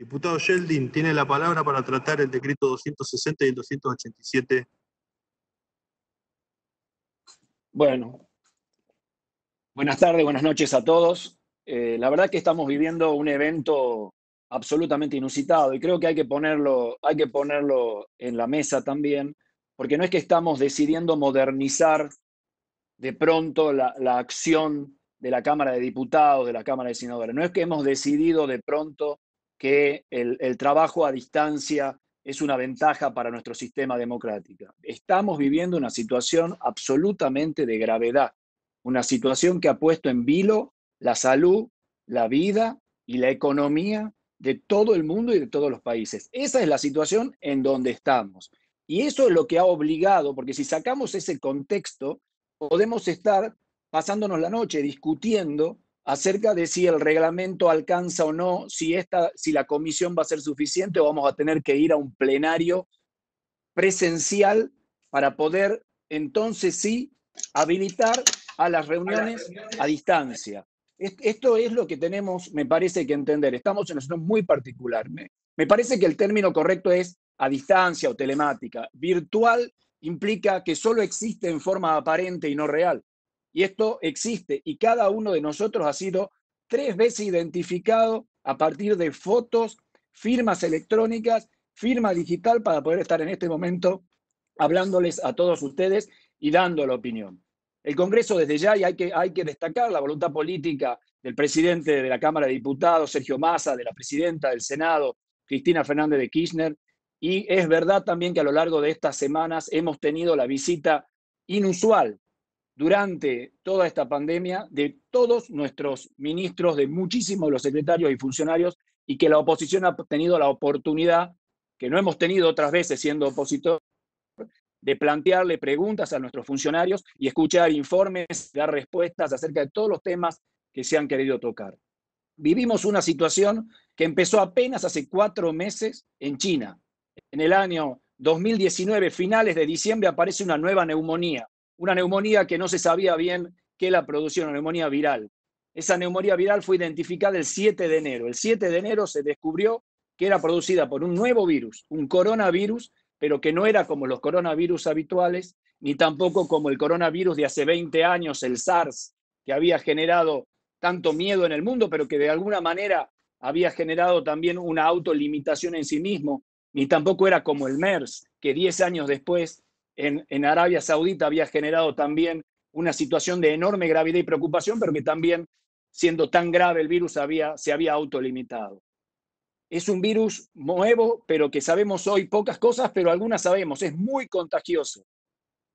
Diputado Sheldin, tiene la palabra para tratar el decreto 260 y el 287. Bueno, buenas tardes, buenas noches a todos. Eh, la verdad que estamos viviendo un evento absolutamente inusitado y creo que hay que, ponerlo, hay que ponerlo en la mesa también, porque no es que estamos decidiendo modernizar de pronto la, la acción de la Cámara de Diputados, de la Cámara de Senadores, no es que hemos decidido de pronto que el, trabajo a distancia es una ventaja para nuestro sistema democrático. Estamos viviendo una situación absolutamente de gravedad, una situación que ha puesto en vilo la salud, la vida y la economía de todo el mundo y de todos los países. Esa es la situación en donde estamos. Y eso es lo que ha obligado, porque si sacamos ese contexto, podemos estar pasándonos la noche discutiendo acerca de si el reglamento alcanza o no, si, si la comisión va a ser suficiente o vamos a tener que ir a un plenario presencial para poder entonces sí habilitar a las reuniones a distancia. Esto es lo que tenemos, me parece que entender. Estamos en una situación muy particular. Me, me parece que el término correcto es a distancia o telemática. Virtual implica que solo existe en forma aparente y no real. Y esto existe y cada uno de nosotros ha sido tres veces identificado a partir de fotos, firmas electrónicas, firma digital para poder estar en este momento hablándoles a todos ustedes y dando la opinión. El Congreso desde ya, y hay que, hay que destacar la voluntad política del presidente de la Cámara de Diputados, Sergio Massa, de la presidenta del Senado, Cristina Fernández de Kirchner, y es verdad también que a lo largo de estas semanas hemos tenido la visita inusual durante toda esta pandemia de todos nuestros ministros, de muchísimos los secretarios y funcionarios, y que la oposición ha tenido la oportunidad, que no hemos tenido otras veces siendo opositor, de plantearle preguntas a nuestros funcionarios y escuchar informes, dar respuestas acerca de todos los temas que se han querido tocar. Vivimos una situación que empezó apenas hace cuatro meses en China. En el año 2019, finales de diciembre, aparece una nueva neumonía una neumonía que no se sabía bien qué la producía, una neumonía viral. Esa neumonía viral fue identificada el 7 de enero. El 7 de enero se descubrió que era producida por un nuevo virus, un coronavirus, pero que no era como los coronavirus habituales, ni tampoco como el coronavirus de hace 20 años, el SARS, que había generado tanto miedo en el mundo, pero que de alguna manera había generado también una autolimitación en sí mismo, ni tampoco era como el MERS, que 10 años después en, Arabia Saudita había generado también una situación de enorme gravedad y preocupación, pero que también, siendo tan grave el virus, había, se había autolimitado. Es un virus nuevo, pero que sabemos hoy pocas cosas, pero algunas sabemos. Es muy contagioso.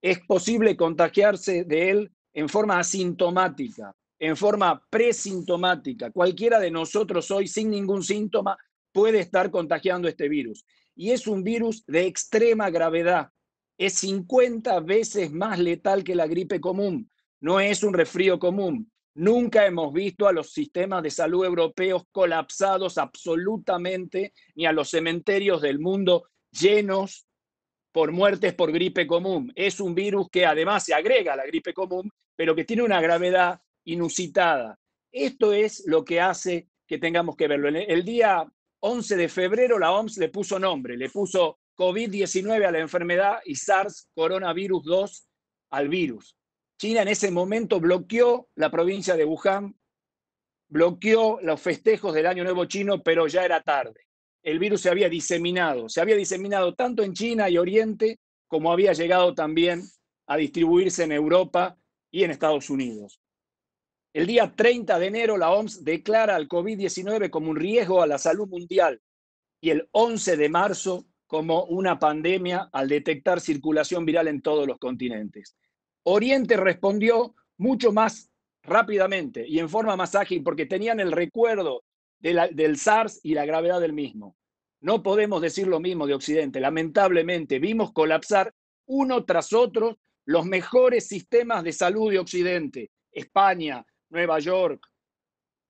Es posible contagiarse de él en forma asintomática, en forma presintomática. Cualquiera de nosotros hoy, sin ningún síntoma, puede estar contagiando este virus. Y es un virus de extrema gravedad es 50 veces más letal que la gripe común. No es un refrío común. Nunca hemos visto a los sistemas de salud europeos colapsados absolutamente, ni a los cementerios del mundo llenos por muertes por gripe común. Es un virus que además se agrega a la gripe común, pero que tiene una gravedad inusitada. Esto es lo que hace que tengamos que verlo. El día 11 de febrero la OMS le puso nombre, le puso COVID-19 a la enfermedad y SARS coronavirus 2 al virus. China en ese momento bloqueó la provincia de Wuhan, bloqueó los festejos del Año Nuevo Chino, pero ya era tarde. El virus se había diseminado, se había diseminado tanto en China y Oriente como había llegado también a distribuirse en Europa y en Estados Unidos. El día 30 de enero la OMS declara al COVID-19 como un riesgo a la salud mundial y el 11 de marzo como una pandemia al detectar circulación viral en todos los continentes. Oriente respondió mucho más rápidamente y en forma más ágil porque tenían el recuerdo del SARS y la gravedad del mismo. No podemos decir lo mismo de Occidente. Lamentablemente vimos colapsar uno tras otro los mejores sistemas de salud de Occidente. España, Nueva York,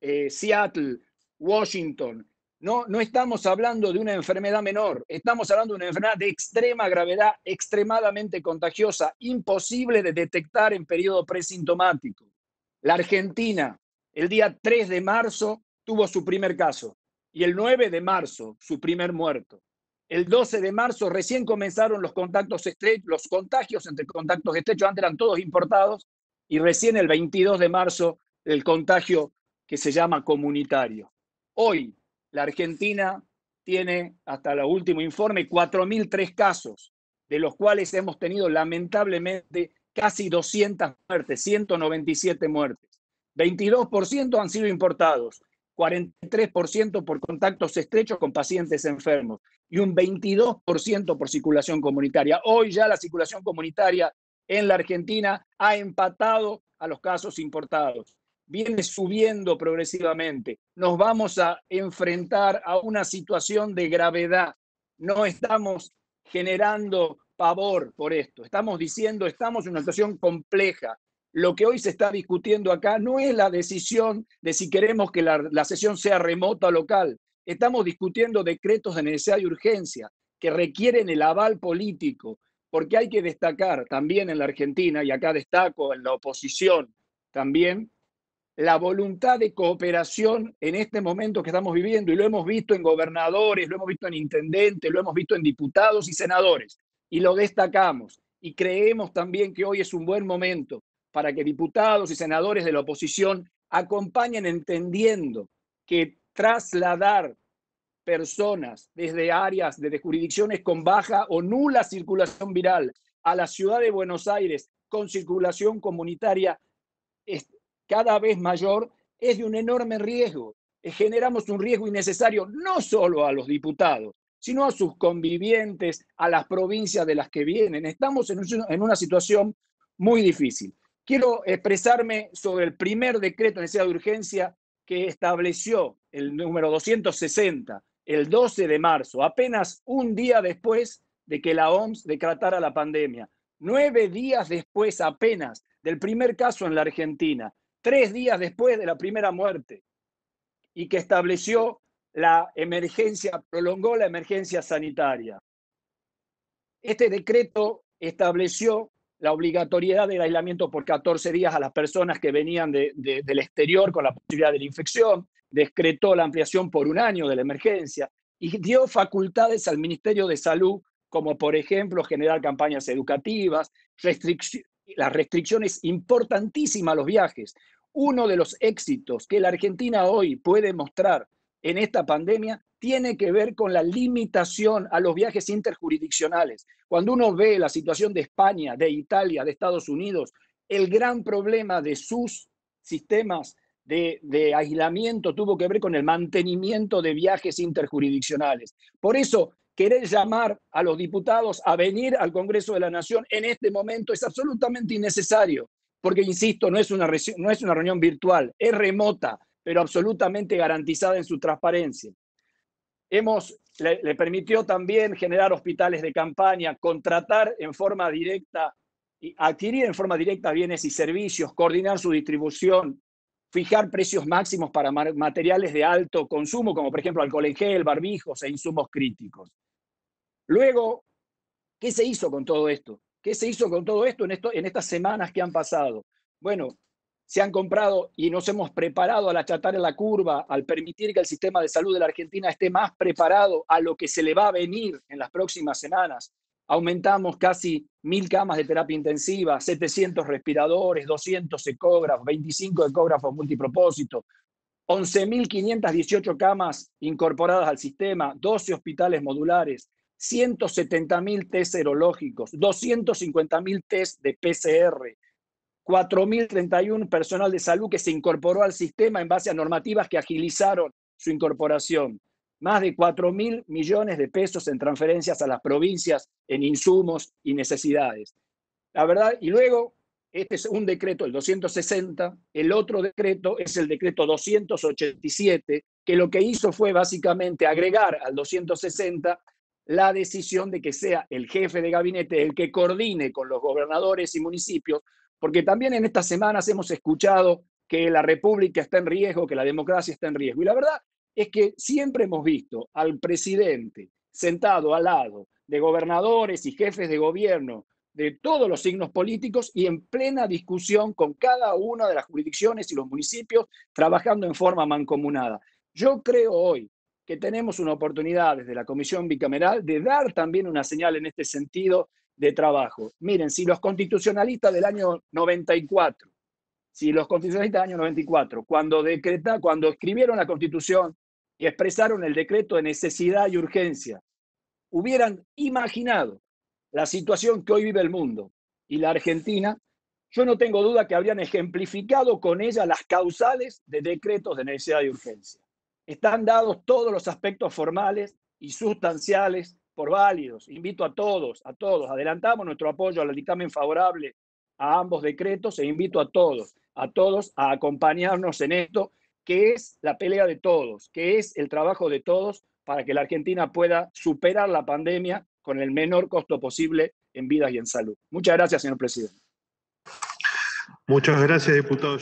eh, Seattle, Washington, no, estamos hablando de una enfermedad menor, estamos hablando de una enfermedad de extrema gravedad, extremadamente contagiosa, imposible de detectar en periodo presintomático. La Argentina, el día 3 de marzo, tuvo su primer caso y el 9 de marzo, su primer muerto. El 12 de marzo recién comenzaron los contactos estrechos, los contagios entre contactos estrechos, antes eran todos importados, y recién el 22 de marzo el contagio que se llama comunitario. Hoy, la Argentina tiene, hasta el último informe, 4.003 casos, de los cuales hemos tenido lamentablemente casi 200 muertes, 197 muertes. 22% han sido importados, 43% por contactos estrechos con pacientes enfermos y un 22% por circulación comunitaria. Hoy ya la circulación comunitaria en la Argentina ha empatado a los casos importados viene subiendo progresivamente. Nos vamos a enfrentar a una situación de gravedad. No estamos generando pavor por esto. Estamos diciendo, estamos en una situación compleja. Lo que hoy se está discutiendo acá no es la decisión de si queremos que la, la sesión sea remota o local. Estamos discutiendo decretos de necesidad y urgencia que requieren el aval político, porque hay que destacar también en la Argentina, y acá destaco en la oposición también, la voluntad de cooperación en este momento que estamos viviendo, y lo hemos visto en gobernadores, lo hemos visto en intendentes, lo hemos visto en diputados y senadores, y lo destacamos, y creemos también que hoy es un buen momento para que diputados y senadores de la oposición acompañen entendiendo que trasladar personas desde áreas, de jurisdicciones con baja o nula circulación viral a la ciudad de Buenos Aires con circulación comunitaria cada vez mayor es de un enorme riesgo. Eh, generamos un riesgo innecesario no solo a los diputados, sino a sus convivientes, a las provincias de las que vienen. Estamos en, una situación muy difícil. Quiero expresarme sobre el primer decreto de necesidad de urgencia que estableció el número 260 el 12 de marzo, apenas un día después de que la OMS decretara la pandemia. Nueve días después apenas del primer caso en la Argentina tres días después de la primera muerte y que estableció la emergencia, prolongó la emergencia sanitaria. Este decreto estableció la obligatoriedad del aislamiento por 14 días a las personas que venían del exterior con la posibilidad de la infección, decretó la ampliación por un año de la emergencia y dio facultades al Ministerio de Salud, como por ejemplo generar campañas educativas, restricciones, las restricciones importantísima a los viajes. Uno de los éxitos que la Argentina hoy puede mostrar en esta pandemia tiene que ver con la limitación a los viajes interjurisdiccionales. Cuando uno ve la situación de España, de Italia, de Estados Unidos, el gran problema de sus sistemas de, de, aislamiento tuvo que ver con el mantenimiento de viajes interjurisdiccionales. Por eso querer llamar a los diputados a venir al Congreso de la Nación en este momento es absolutamente innecesario, porque, insisto, no es una, no es una reunión virtual, es remota, pero absolutamente garantizada en su transparencia. Hemos, le, permitió también generar hospitales de campaña, contratar en forma directa, adquirir en forma directa bienes y servicios, coordinar su distribución, fijar precios máximos para materiales de alto consumo, como por ejemplo alcohol en gel, barbijos e insumos críticos. Luego, ¿qué se hizo con todo esto? ¿Qué se hizo con todo esto en, estas semanas que han pasado? Bueno, se han comprado y nos hemos preparado al achatar en la curva, al permitir que el sistema de salud de la Argentina esté más preparado a lo que se le va a venir en las próximas semanas. Aumentamos casi mil camas de terapia intensiva, 700 respiradores, 200 ecógrafos, 25 ecógrafos multipropósitos, 11.518 camas incorporadas al sistema, 12 hospitales modulares, 170 mil test serológicos, 250 mil test de PCR, 4.031 personal de salud que se incorporó al sistema en base a normativas que agilizaron su incorporación, más de 4.000 millones de pesos en transferencias a las provincias en insumos y necesidades. La verdad, y luego, este es un decreto, el 260, el otro decreto es el decreto 287, que lo que hizo fue básicamente agregar al 260 la decisión de que sea el jefe de gabinete el que coordine con los gobernadores y municipios, porque también en estas semanas hemos escuchado que la república está en riesgo, que la democracia está en riesgo. Y la verdad es que siempre hemos visto al presidente sentado al lado de gobernadores y jefes de gobierno de todos los signos políticos y en plena discusión con cada una de las jurisdicciones y los municipios, trabajando en forma mancomunada. Yo creo hoy que tenemos una oportunidad desde la Comisión Bicameral de dar también una señal en este sentido de trabajo. Miren, si los constitucionalistas del año 94, si los constitucionalistas del año 94, cuando, decreta, cuando escribieron la Constitución y expresaron el decreto de necesidad y urgencia, hubieran imaginado la situación que hoy vive el mundo y la Argentina, yo no tengo duda que habrían ejemplificado con ella las causales de decretos de necesidad y urgencia. Están dados todos los aspectos formales y sustanciales por válidos. Invito a todos, a todos, adelantamos nuestro apoyo al dictamen favorable a ambos decretos e invito a todos, a todos a acompañarnos en esto, que es la pelea de todos, que es el trabajo de todos para que la Argentina pueda superar la pandemia con el menor costo posible en vidas y en salud. Muchas gracias, señor presidente. Muchas gracias, diputado.